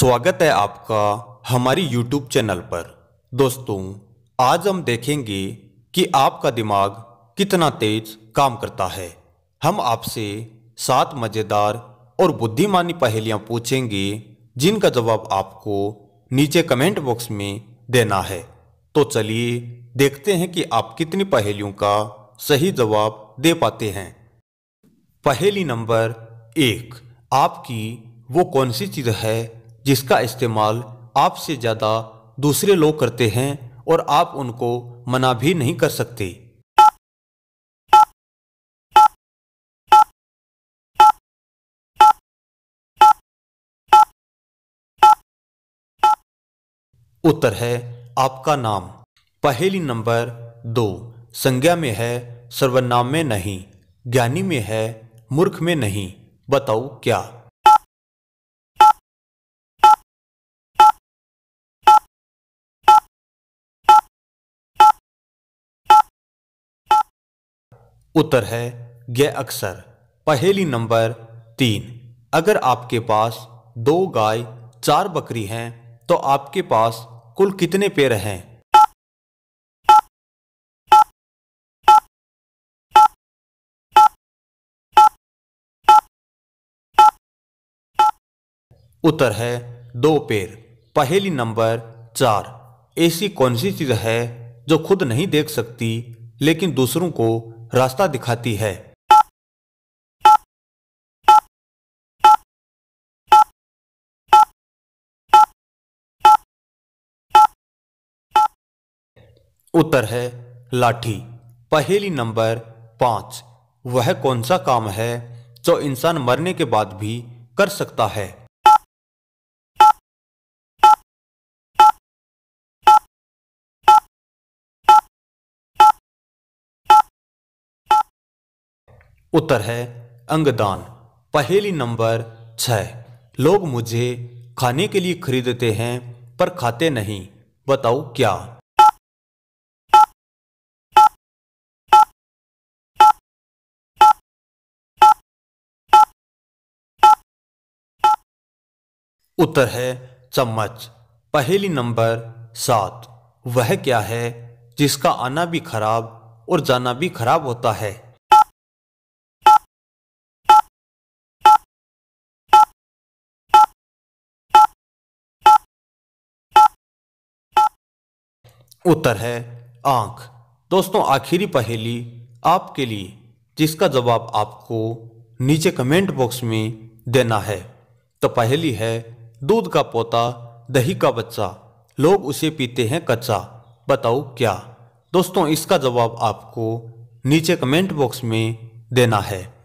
स्वागत है आपका हमारी YouTube चैनल पर दोस्तों आज हम देखेंगे कि आपका दिमाग कितना तेज काम करता है हम आपसे सात मज़ेदार और बुद्धिमानी पहेलियां पूछेंगे जिनका जवाब आपको नीचे कमेंट बॉक्स में देना है तो चलिए देखते हैं कि आप कितनी पहेलियों का सही जवाब दे पाते हैं पहेली नंबर एक आपकी वो कौन सी चीज़ है जिसका इस्तेमाल आपसे ज़्यादा दूसरे लोग करते हैं और आप उनको मना भी नहीं कर सकते उत्तर है आपका नाम पहली नंबर दो संज्ञा में है सर्वनाम में नहीं ज्ञानी में है मूर्ख में नहीं बताओ क्या उत्तर है गे अक्सर पहेली नंबर तीन अगर आपके पास दो गाय चार बकरी हैं तो आपके पास कुल कितने पेड़ हैं उत्तर है दो पेड़ पहेली नंबर चार ऐसी कौन सी चीज है जो खुद नहीं देख सकती लेकिन दूसरों को रास्ता दिखाती है उत्तर है लाठी पहेली नंबर पांच वह कौन सा काम है जो इंसान मरने के बाद भी कर सकता है उत्तर है अंगदान पहेली नंबर छः लोग मुझे खाने के लिए खरीदते हैं पर खाते नहीं बताओ क्या उत्तर है चम्मच पहेली नंबर सात वह क्या है जिसका आना भी खराब और जाना भी खराब होता है उत्तर है आंख दोस्तों आखिरी पहेली आपके लिए जिसका जवाब आपको नीचे कमेंट बॉक्स में देना है तो पहली है दूध का पोता दही का बच्चा लोग उसे पीते हैं कच्चा बताओ क्या दोस्तों इसका जवाब आपको नीचे कमेंट बॉक्स में देना है